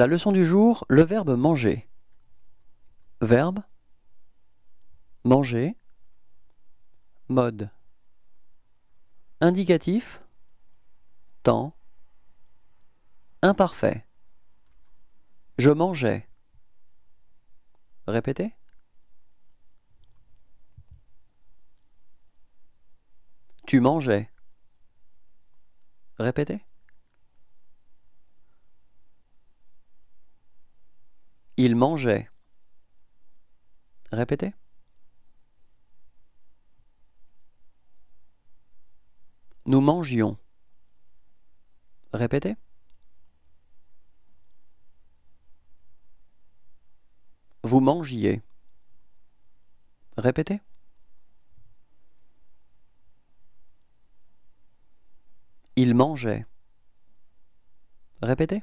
La leçon du jour, le verbe manger. Verbe manger mode indicatif temps imparfait je mangeais répétez tu mangeais répétez Il mangeait. Répétez. Nous mangions. Répétez. Vous mangiez. Répétez. Il mangeait. Répétez.